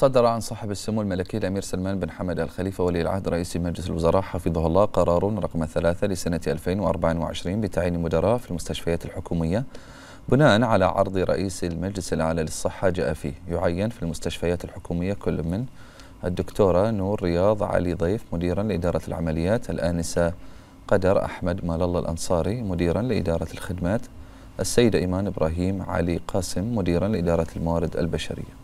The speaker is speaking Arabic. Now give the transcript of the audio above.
صدر عن صاحب السمو الملكي الأمير سلمان بن حمد الخليفة ولي العهد رئيس مجلس الوزراء حفظه الله قرار رقم ثلاثة لسنة 2024 بتعيين مدراء في المستشفيات الحكومية بناء على عرض رئيس المجلس الأعلى للصحة جاء فيه يعين في المستشفيات الحكومية كل من الدكتورة نور رياض علي ضيف مديرا لإدارة العمليات الآنسة قدر أحمد مال الله الأنصاري مديرا لإدارة الخدمات السيدة إيمان إبراهيم علي قاسم مديرا لإدارة الموارد البشرية